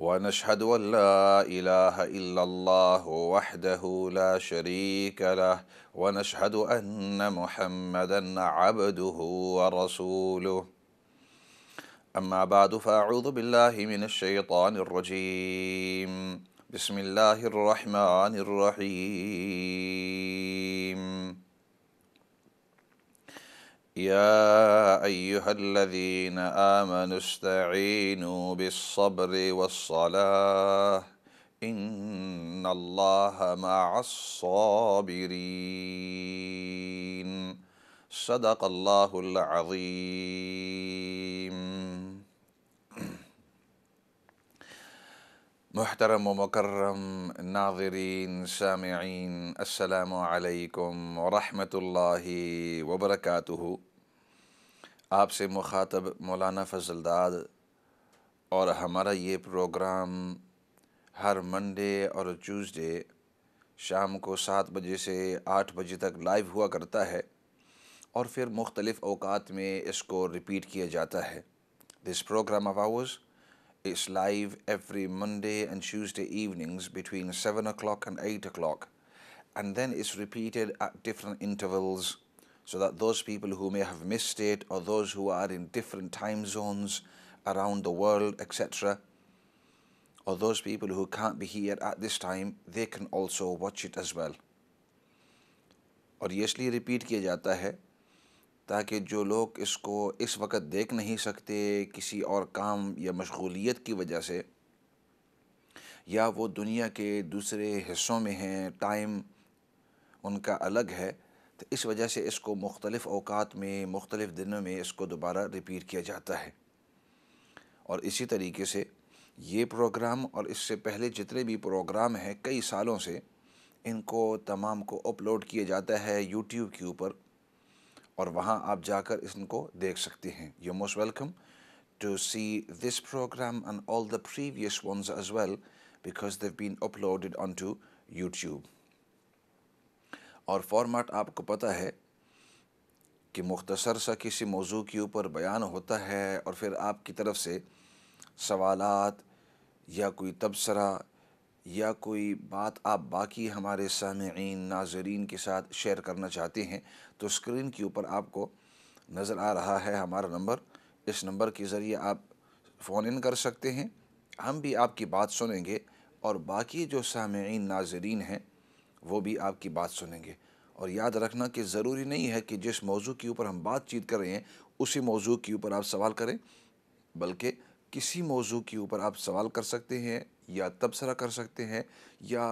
ونشهد أن لا إله إلا الله وحده لا شريك له ونشهد أن محمدا عبده ورسوله أما بعد فأعوذ بالله من الشيطان الرجيم بسم الله الرحمن الرحيم يا ايها الذين امنوا استعينوا بالصبر والصلاه ان الله مع الصابرين صدق الله العظيم मोहतरम मकर्रम नाजरीन सामीन असलकम वरहि वबरक आपसे मुखातब मौलाना फजलदाद और हमारा ये प्रोग्राम हर मंडे और ट्यूसडे शाम को सात बजे से आठ बजे तक लाइव हुआ करता है और फिर मुख्तलिफ़ अवकात में इसको रिपीट किया जाता है this program of ours It's live every Monday and Tuesday evenings between 7 o'clock and 8 o'clock. And then it's repeated at different intervals so that those people who may have missed it or those who are in different time zones around the world, etc., or those people who can't be here at this time, they can also watch it as well. और ये repeat किया जाता है ताकि जो लोग इसको इस वक्त देख नहीं सकते किसी और काम या मशगूलियत की वजह से या वो दुनिया के दूसरे हिस्सों में हैं टाइम उनका अलग है तो इस वजह से इसको मुख्तलिफ़ अवकात में मुख्तलिफ़ दिनों में इसको दोबारा रिपीट किया जाता है और इसी तरीके से ये प्रोग्राम और इससे पहले जितने भी प्रोग्राम हैं कई सालों से इनको तमाम को अपलोड किया जाता है यूट्यूब के ऊपर और वहाँ आप जाकर इसको देख सकते हैं you most welcome see this program and all the previous ones as well because because been uploaded on to YouTube और फॉर्मेट आपको पता है कि मुख्तसर सा किसी मौजू के ऊपर बयान होता है और फिर आपकी तरफ से सवालात या कोई तबसरा या कोई बात आप बाकी हमारे सामीन नाजरीन के साथ शेयर करना चाहते हैं तो स्क्रीन के ऊपर आपको नज़र आ रहा है हमारा नंबर इस नंबर के ज़रिए आप फ़ोन इन कर सकते हैं हम भी आपकी बात सुनेंगे और बाकी जो सामीन नाजरीन हैं वो भी आपकी बात सुनेंगे और याद रखना कि ज़रूरी नहीं है कि जिस मौजू के ऊपर हम बातचीत कर रहे हैं उसी मौजू के ऊपर आप सवाल करें बल्कि किसी मौजू के ऊपर आप सवाल कर सकते हैं या तबसरा कर सकते हैं या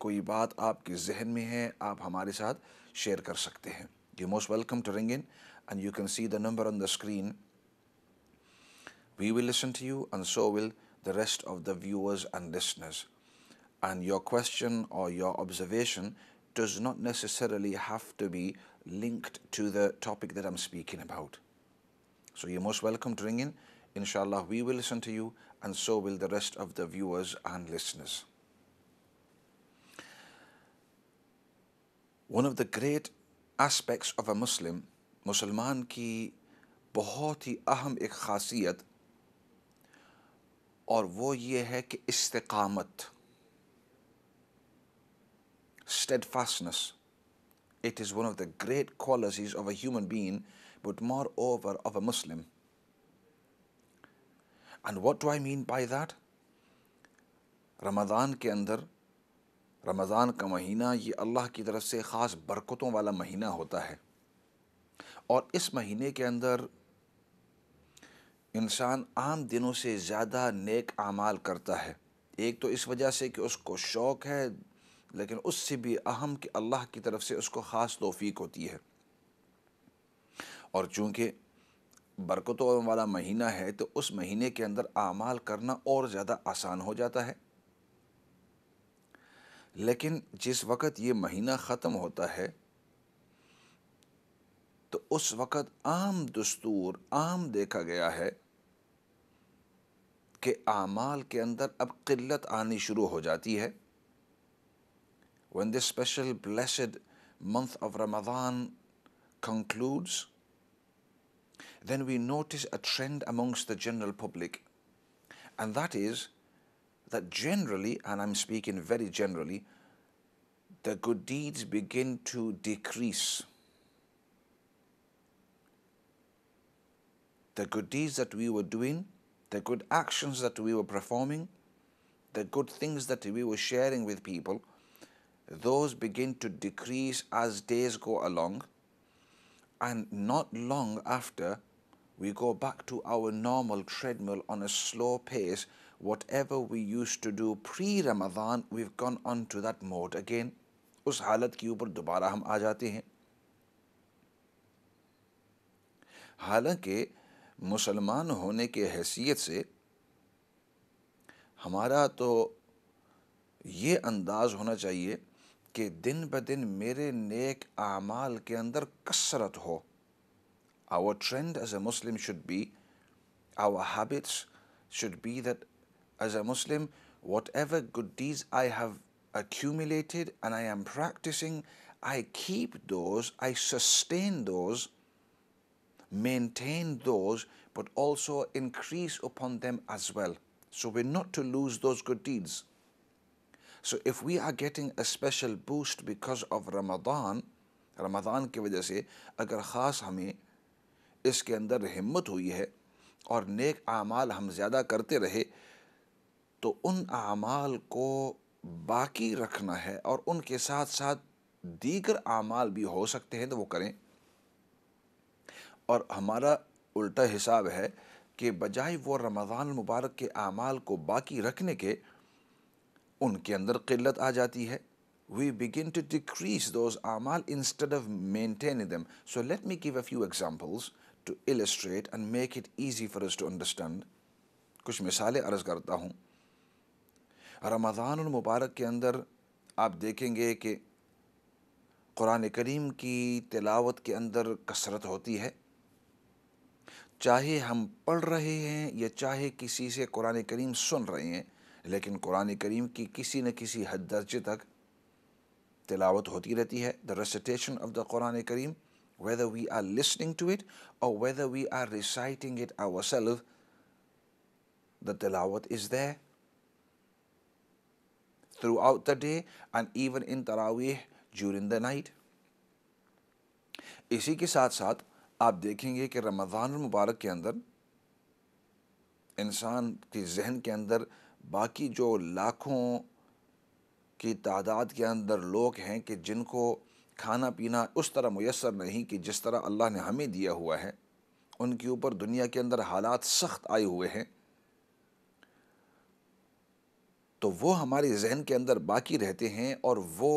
कोई बात आपके जहन में है आप हमारे साथ शेयर कर सकते हैं you most welcome to ring in and you can see the number on the screen we will listen to you and so will the rest of the viewers and listeners your question or your observation does not necessarily have to be linked to the topic that I am speaking about so you most welcome to ring in Inshallah, we will listen to you and so will the rest of the viewers and listeners. One of the great aspects of a Muslim, ki bahut hi aham ek एक aur wo वो hai ki istiqamat, steadfastness. It is one of the great qualities of a human being, but moreover of a Muslim. And what do I mean by that Ramzan के अंदर रमज़ान का महीना ये अल्लाह की तरफ से ख़ास बरकतों वाला महीना होता है और इस महीने के अंदर इंसान आम दिनों से ज़्यादा नेक आमाल करता है एक तो इस वजह से कि उसको शौक़ है लेकिन उससे भी अहम कि अल्लाह की तरफ से उसको ख़ास तोफ़ी होती है और चूँकि बरकतों वाला महीना है तो उस महीने के अंदर आमाल करना और ज़्यादा आसान हो जाता है लेकिन जिस वक़्त ये महीना ख़त्म होता है तो उस वक़्त आम दस्तूर आम देखा गया है कि आमाल के अंदर अब किल्लत आनी शुरू हो जाती है one the special blessed month of Ramzan concludes then we notice a trend amongst the general public, and that is that generally, and I'm speaking very generally, the good deeds begin to decrease. The good deeds that we were doing, the good actions that we were performing, the good things that we were sharing with people, those begin to decrease as days go along. And not long after, we go back to our normal treadmill on a slow pace. Whatever we used to do pre-Ramadan, we've gone on to that mode again. Us halat के upar दोबारा hum आ जाते हैं हालांकि मुसलमान होने के हैसियत से हमारा तो ये अंदाज़ होना चाहिए कि दिन ब दिन मेरे नेक आमाल के अंदर कसरत हो Our trend as a Muslim should be, our habits should be that as a Muslim, whatever good deeds I have accumulated and I am practicing, I keep those, I sustain those, maintain those, but also increase upon them as well. So we're not to lose those good deeds. So if we are getting a special boost because of Ramadan, Ramadan की वजह से अगर ख़ास हमें इसके अंदर हिम्मत हुई है और नेक आमाल हम ज़्यादा करते रहे तो उन आमाल को बाकी रखना है और उनके साथ साथ दीगर आमाल भी हो सकते हैं तो वो करें और हमारा उल्टा हिसाब है कि बजाय वो रमज़ान मुबारक के आमाल को बाकी रखने के उनके अंदर किल्लत आ जाती है we begin to decrease those आमाल instead of maintain them. So let me give a few examples to illustrate and make it easy for us to understand कुछ मिसालें अर्ज़ करता हूँ रमज़ान मुबारक के अंदर आप देखेंगे कि कुरान करीम की तिलावत के अंदर कसरत होती है चाहे हम पढ़ रहे हैं या चाहे किसी से कुरान करीम सुन रहे हैं लेकिन कुरान करीम की किसी न किसी हद दर्जे तक तिलावत होती रहती है the recitation of the Quran Kareem whether we are listening to it or whether we are reciting it ourselves, the tilawat is there. Throughout the day and even in Taraweeh during the night. इसी के साथ साथ आप देखेंगे कि रमज़ान मुबारक के अंदर इंसान के जहन के अंदर बाकी जो लाखों की तादाद के अंदर लोग हैं कि जिनको खाना पीना उस तरह मैसर नहीं कि जिस तरह अल्लाह ने हमें दिया हुआ है उनके ऊपर दुनिया के अंदर हालात सख्त आए हुए हैं तो वो हमारे जहन के अंदर बाकी रहते हैं और वो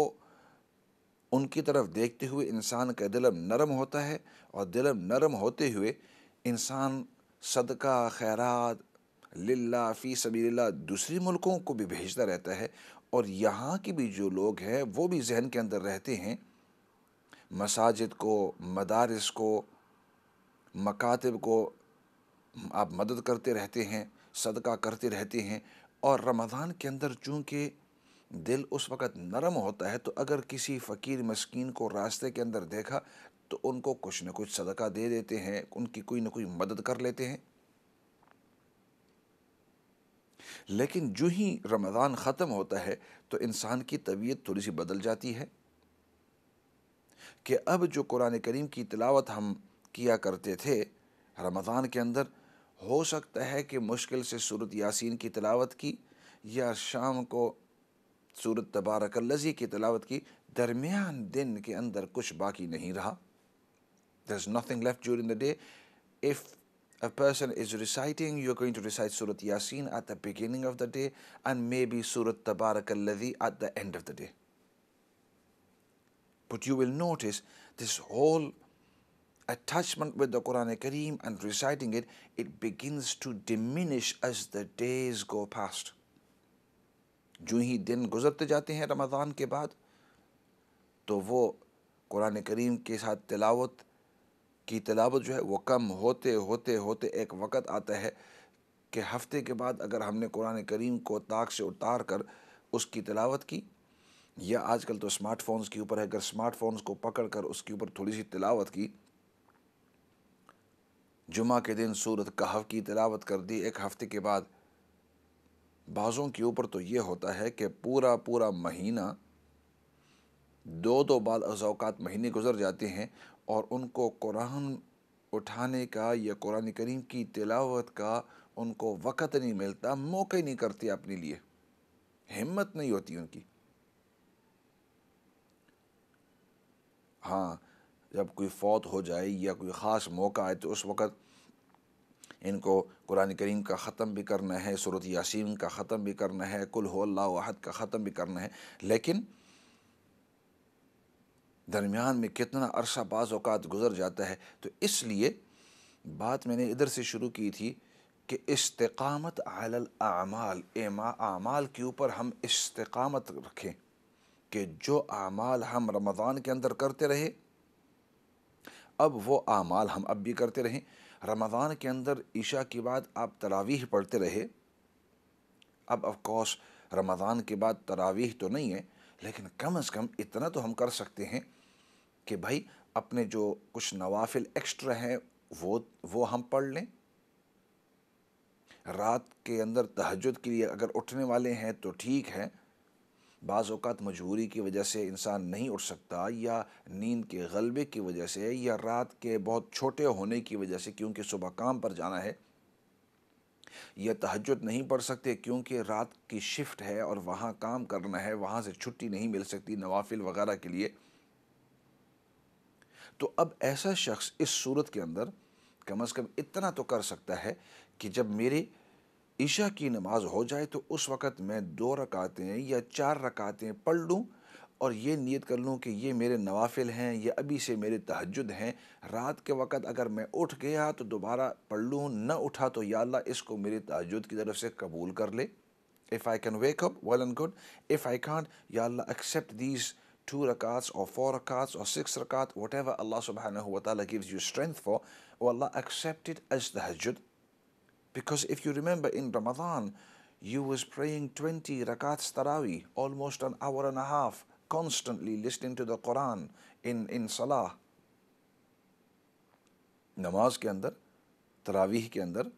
उनकी तरफ देखते हुए इंसान का दिलम नरम होता है और दिलम नरम होते हुए इंसान सदका खैरात लिल्ला फ़ी सबील्ला दूसरे मुल्कों को भी भेजता रहता है और यहाँ के भी जो लोग हैं वो भी जहन के अंदर रहते हैं मसाजिद को मदारस को मकातब को आप मदद करते रहते हैं सदका करते रहते हैं और रमज़ान के अंदर चूँकि दिल उस वक़्त नरम होता है तो अगर किसी फ़कीर मस्किन को रास्ते के अंदर देखा तो उनको कुछ ना कुछ सदका दे देते हैं उनकी कोई ना कोई मदद कर लेते हैं लेकिन जो ही रमज़ान ख़त्म होता है तो इंसान की तबीयत थोड़ी सी बदल जाती है कि अब जो कुरान करीम की तलावत हम किया करते थे रमज़ान के अंदर हो सकता है कि मुश्किल से सूरत यासीन की तलावत की या शाम को सूरत तबारक लजी की तलावत की दरमियान दिन के अंदर कुछ बाकी नहीं रहा there is nothing left in the day if a person is reciting, you're going to recite Surat Yasin at the beginning of the day and may be Surat Tabarak लजी at the end of the day But you will notice this whole attachment with the Quran Kareem and reciting it, it begins to diminish as the days go past. जो ही दिन गुजरते जाते हैं रमज़ान के बाद तो वो कुरान करीम के साथ तिलावत की तिलावत जो है वो कम होते होते होते एक वक़्त आता है कि हफ्ते के बाद अगर हमने कुरान करीम को ताक से उतार कर उसकी तिलावत की या आजकल तो स्मार्टफोन्स के ऊपर है अगर स्मार्टफोन्स को पकड़ कर उसके ऊपर थोड़ी सी तिलावत की जुमा के दिन सूरत कहव की तिलावत कर दी एक हफ्ते के बाद बाज़ों के ऊपर तो ये होता है कि पूरा पूरा महीना दो दो बाल अजात महीने गुजर जाते हैं और उनको कुरान उठाने का या कुरान करीम की तिलावत का उनको वक़्त नहीं मिलता मौके नहीं करती अपने लिए हिम्मत नहीं होती उनकी हाँ जब कोई फौत हो जाए या कोई ख़ास मौका आए तो उस वक़्त इनको कुरान करीम का ख़त्म भी करना है सूरत यासीन का ख़त्म भी करना है कुल हो अल्लाह अहद का ख़त्म भी करना है लेकिन दरमियान में कितना अरसा बाज़ अवत गुज़र जाता है तो इसलिए बात मैंने इधर से शुरू की थी कि इस्तकामत आलल आमाल आमाल के ऊपर हम इस्तकामत रखें कि जो आमाल हम रमज़ान के अंदर करते रहे अब वो आमाल हम अब भी करते रहें रमज़ान के अंदर ईशा के बाद आप तरावीह पढ़ते रहे अब ऑफकोर्स रमज़ान के बाद तरावीह तो नहीं है लेकिन कम से कम इतना तो हम कर सकते हैं कि भाई अपने जो कुछ नवाफिल एक्स्ट्रा हैं वो वो हम पढ़ लें रात के अंदर तहजद के लिए अगर उठने वाले हैं तो ठीक है बाज़ात मजबूरी की वजह से इंसान नहीं उठ सकता या नींद के गलबे की वजह से या रात के बहुत छोटे होने की वजह से क्योंकि सुबह काम पर जाना है या तहजद नहीं पढ़ सकते क्योंकि रात की शिफ्ट है और वहाँ काम करना है वहाँ से छुट्टी नहीं मिल सकती नवाफिल वगैरह के लिए तो अब ऐसा शख्स इस सूरत के अंदर कम अज़ कम इतना तो कर सकता है कि जब मेरे ईशा की नमाज हो जाए तो उस वक़्त मैं दो रकातें या चार रकातें पढ़ लूँ और ये नियत कर लूँ कि ये मेरे नवाफिल हैं या अभी से मेरे तहजद हैं रात के वक़्त अगर मैं उठ गया तो दोबारा पढ़ लूँ न उठा तो या अल्लाह इसको मेरे तहजद की तरफ से कबूल कर ले if I can wake up well and good if I can't या अल्लाह एक्सेप्ट दीज टू रकात और फोर रकात और सिक्स रकात वट एवर अल्लाह सुबह ta'ala gives you for for, oh Allah, accept it Because if you remember in Ramadan, you was praying 20 rakats tarawi, almost an hour and a half, constantly listening to the Quran in, in salah. Namaz ke andar, tarawih ke andar,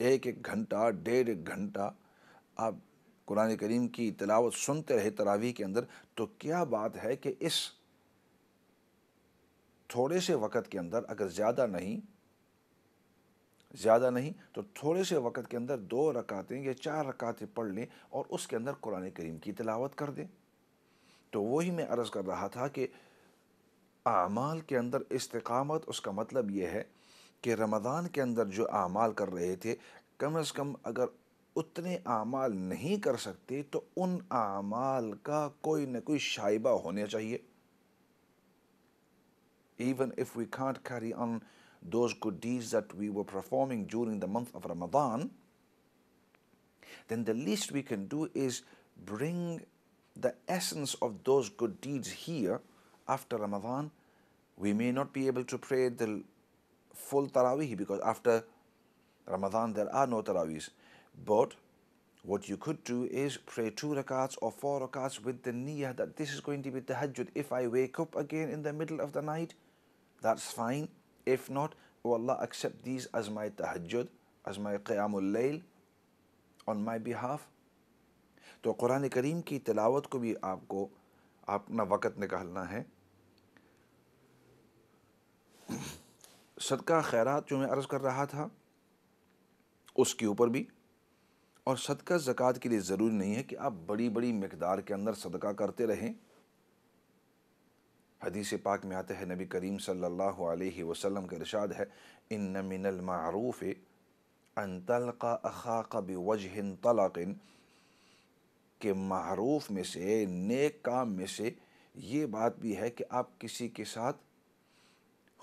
ek ek ghanta, घंटा ek ghanta, ab Quran Kareem ki tilawat sunte rahe tarawih ke andar, to kya baat hai ke is thode se wakat ke andar, agar zyada नहीं ज़्यादा नहीं तो थोड़े से वक़्त के अंदर दो रकातें या चार रकातें पढ़ लें और उसके अंदर कुरान करीम की तलावत कर दें तो वही मैं अर्ज़ कर रहा था कि आमाल के अंदर इस्तकामत उसका मतलब ये है कि रमज़ान के अंदर जो आमाल कर रहे थे कम अज़ कम अगर उतने आमाल नहीं कर सकते तो उन आमाल का कोई ना कोई शाइबा होना चाहिए even if we can't carry on those good deeds that we were performing during the month of Ramadan, then the least we can do is bring the essence of those good deeds here after Ramadan. We may not be able to pray the full Taraweeh because after Ramadan there are no Taraweehs. But what you could do is pray two rakats or four rakats with the niyyah that this is going to be the tahajjud. If I wake up again in the middle of the night, that's fine. If not, oh Allah, accept these as my tahajjud, as my qiyamul layl on my behalf. तो कुरान करीम की तलावत को भी आपको अपना वक़्त निकालना है सदका खैरात जो मैं अर्ज़ कर रहा था उसके ऊपर भी और सदका ज़क़़त के लिए ज़रूरी नहीं है कि आप बड़ी बड़ी मकदार के अंदर सदका करते रहें हदीस पाक में आते हैं नबी करीम सल्लल्लाहु अलैहि वसल्लम का इरशाद है इन मिनल अन तलका अखा कब वजह तलाकिन के मरूफ़ में से नेक काम में से ये बात भी है कि आप किसी के साथ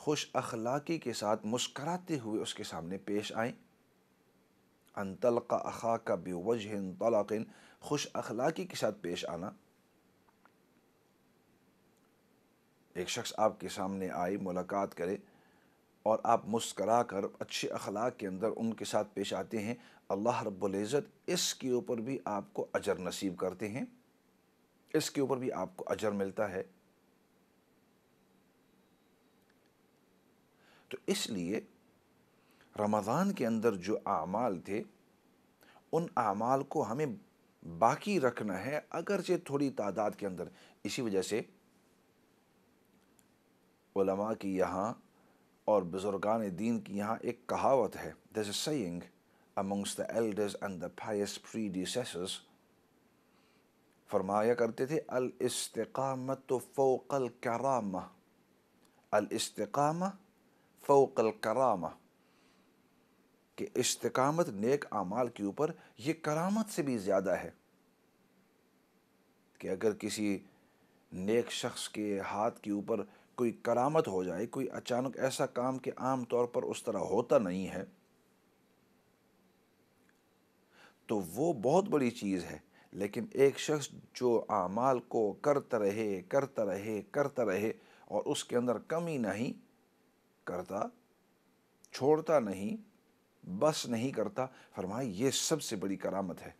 खुश अखलाक़ी के साथ मुस्कराते हुए उसके सामने पेश आएँ अन तलका अखा कब वजह तलाकिन खुश अखलाक़ी के साथ पेश आना एक शख्स आपके सामने आए मुलाकात करे और आप मुस्करा कर अच्छे अखलाक के अंदर उनके साथ पेश आते हैं अल्लाह रब्ज़त इसके ऊपर भी आपको अजर नसीब करते हैं इसके ऊपर भी आपको अजर मिलता है तो इसलिए रमज़ान के अंदर जो आमाल थे उन आमाल को हमें बाकी रखना है अगरचे थोड़ी तादाद के अंदर इसी वजह से उलमा की यहाँ और बुज़ुर्गान दीन की यहाँ एक कहावत है this is saying the elders and the pious predecessors फरमाया करते थे अल इस्तकामत फ़ोकल कराम अल इस्तकाम फ़ोकल कराम कि इस्तकामत नेक आमाल के ऊपर ये करामत से भी ज़्यादा है कि अगर किसी नेक शख्स के हाथ के ऊपर कोई करामत हो जाए कोई अचानक ऐसा काम कि आम तौर पर उस तरह होता नहीं है तो वो बहुत बड़ी चीज़ है लेकिन एक शख्स जो आमाल को करता रहे करता रहे करता रहे और उसके अंदर कमी नहीं करता छोड़ता नहीं बस नहीं करता फरमाया ये सबसे बड़ी करामत है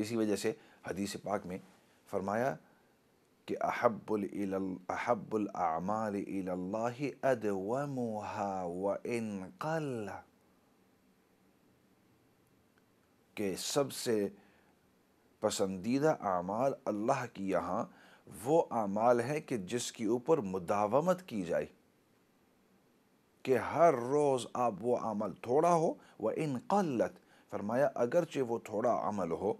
इसी वजह से हदीस पाक में फरमाया कि अहब्बुलअहब्बुलआमाल अदवमुहा व इन कल के सबसे पसंदीदा आमाल अल्लाह की यहाँ वो आमाल है कि जिसकी ऊपर मुदावमत की जाए कि हर रोज़ आप वो अमल थोड़ा हो व इन फरमाया अगरचे वो थोड़ा अमल हो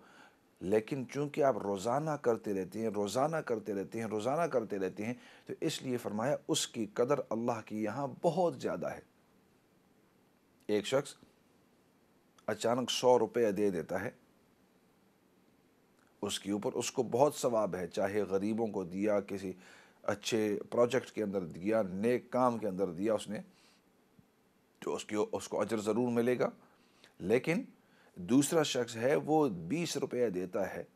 लेकिन चूंकि आप रोज़ाना करते रहते हैं रोज़ाना करते रहते हैं रोज़ाना करते रहते हैं तो इसलिए फरमाया उसकी कदर अल्लाह की यहाँ बहुत ज़्यादा है एक शख्स अचानक सौ रुपया दे देता है उसके ऊपर उसको बहुत सवाब है चाहे गरीबों को दिया किसी अच्छे प्रोजेक्ट के अंदर दिया नेक काम के अंदर दिया उसने तो उसकी उसको अजर ज़रूर मिलेगा लेकिन दूसरा शख्स है वो बीस रुपया देता है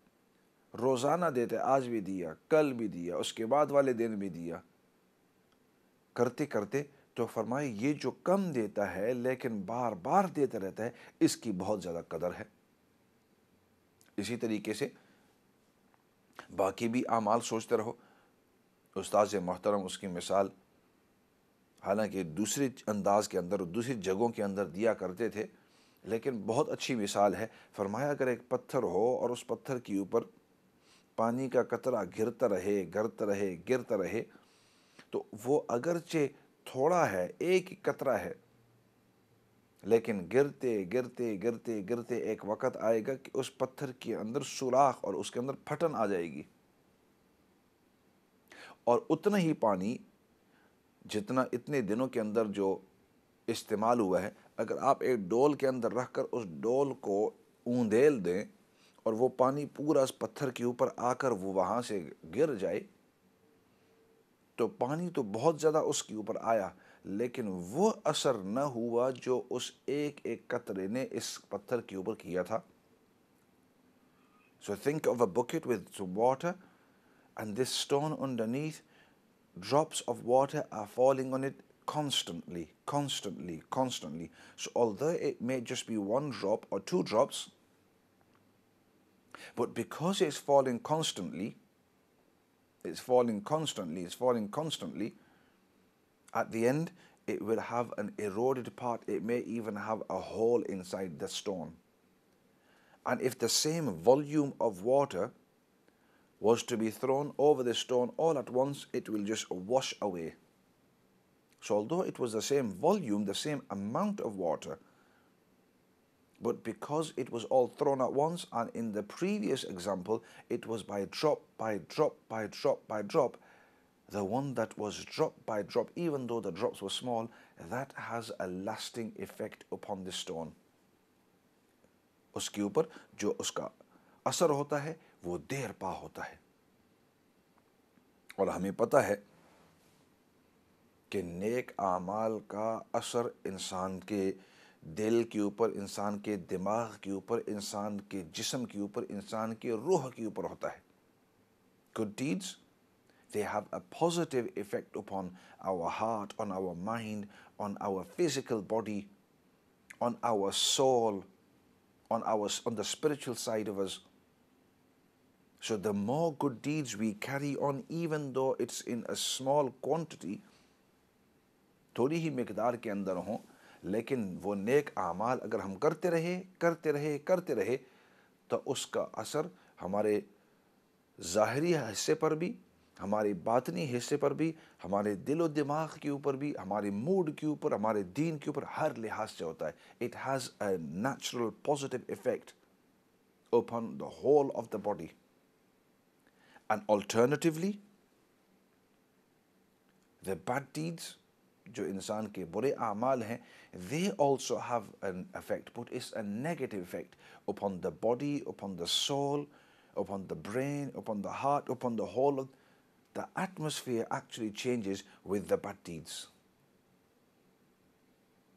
रोज़ाना देते आज भी दिया कल भी दिया उसके बाद वाले दिन भी दिया करते करते तो फरमाए ये जो कम देता है लेकिन बार बार देता रहता है इसकी बहुत ज़्यादा कदर है इसी तरीके से बाकी भी आमाल सोचते रहो उस्ताद मोहतरम उसकी मिसाल हालांकि दूसरे अंदाज के अंदर दूसरी जगहों के अंदर दिया करते थे लेकिन बहुत अच्छी मिसाल है फरमाया अगर एक पत्थर हो और उस पत्थर के ऊपर पानी का कतरा गिरता रहे गिरता रहे गिरता रहे तो वो अगरचे थोड़ा है एक ही कतरा है लेकिन गिरते गिरते गिरते गिरते एक वक्त आएगा कि उस पत्थर के अंदर सुराख और उसके अंदर फटन आ जाएगी और उतना ही पानी जितना इतने दिनों के अंदर जो इस्तेमाल हुआ है अगर आप एक डोल के अंदर रख कर उस डोल को ऊंधेल दें और वो पानी पूरा उस पत्थर के ऊपर आकर वो वहाँ से गिर जाए तो पानी तो बहुत ज़्यादा उसके ऊपर आया लेकिन वो असर न हुआ जो उस एक एक कतरे ने इस पत्थर के ऊपर किया था think of a bucket with with and this stone on the underneath, drops of water are falling on it constantly, constantly, constantly. So although it may just be one drop or two drops, but because it's falling constantly, it's falling constantly, it's falling constantly, at the end, it will have an eroded part. It may even have a hole inside the stone. And if the same volume of water was to be thrown over the stone all at once, it will just wash away although it was the same volume, the same amount of water, but because it was all thrown at once, and in the previous example, it was by drop, by drop, by drop, by drop, the one that was drop by drop, even though the drops were small, that has a lasting effect upon the stone. उसके ऊपर जो उसका असर होता है वो देर पा होता है और हमें पता है कि नेक आमाल का असर इंसान के दिल के ऊपर इंसान के दिमाग के ऊपर इंसान के जिसम के ऊपर इंसान के रूह के ऊपर होता है good deeds they have a positive effect upon our heart, on our mind, on our physical body, on our soul, on our on the spiritual side of us. So the more good deeds we carry on, even though it's in a small quantity, थोड़ी ही मकदार के अंदर हों लेकिन वो नेक आमाल अगर हम करते रहे करते रहे करते रहे तो उसका असर हमारे ज़ाहरी हिस्से पर भी हमारे बातनी हिस्से पर भी हमारे दिलो दिमाग के ऊपर भी हमारे मूड के ऊपर हमारे दीन के ऊपर हर लिहाज से होता है it has a natural positive effect upon the whole of the body and alternatively the bad deeds जो इंसान के बुरे आमाल हैं they also have an affect but is a negative effect upon the body upon the soul upon the brain upon the heart upon the whole the atmosphere actually changes with the बटीज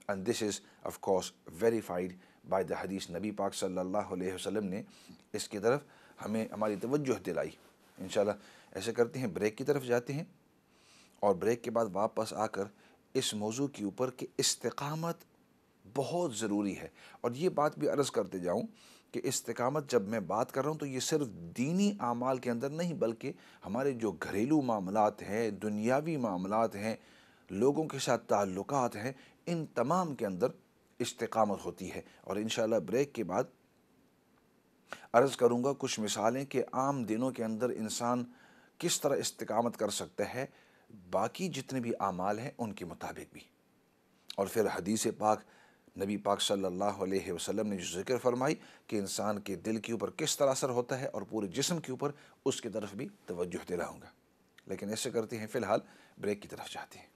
and this is of course verified by the Hadith नबी पाक सल्लल्लाहु अलैहि वसल्लम ने इसकी तरफ हमें हमारी तवज्जो दिलाई इंशाल्लाह ऐसे करते हैं ब्रेक की तरफ जाते हैं और ब्रेक के बाद वापस आकर इस मौजू के ऊपर कि इस्तकामत बहुत ज़रूरी है और ये बात भी अर्ज़ करते जाऊँ कि इस्तकामत जब मैं बात कर रहा हूँ तो ये सिर्फ दीनी आमाल के अंदर नहीं बल्कि हमारे जो घरेलू मामला हैं दुनियावी मामला हैं लोगों के साथ ताल्लुक हैं इन तमाम के अंदर इस्तकामत होती है और इन ब्रेक के बाद अर्ज़ करूँगा कुछ मिसालें कि आम दिनों के अंदर इंसान किस तरह इस्तकामत कर सकता है बाकी जितने भी आमाल हैं उनके मुताबिक भी और फिर हदीस पाक नबी पाक सल्लल्लाहु अलैहि वसल्लम ने जो जिक्र फरमाई कि इंसान के दिल के ऊपर किस तरह असर होता है और पूरे जिसम के ऊपर उसकी तरफ भी तवज्जो दिलाऊँगा लेकिन ऐसे करते हैं फ़िलहाल ब्रेक की तरफ जाते हैं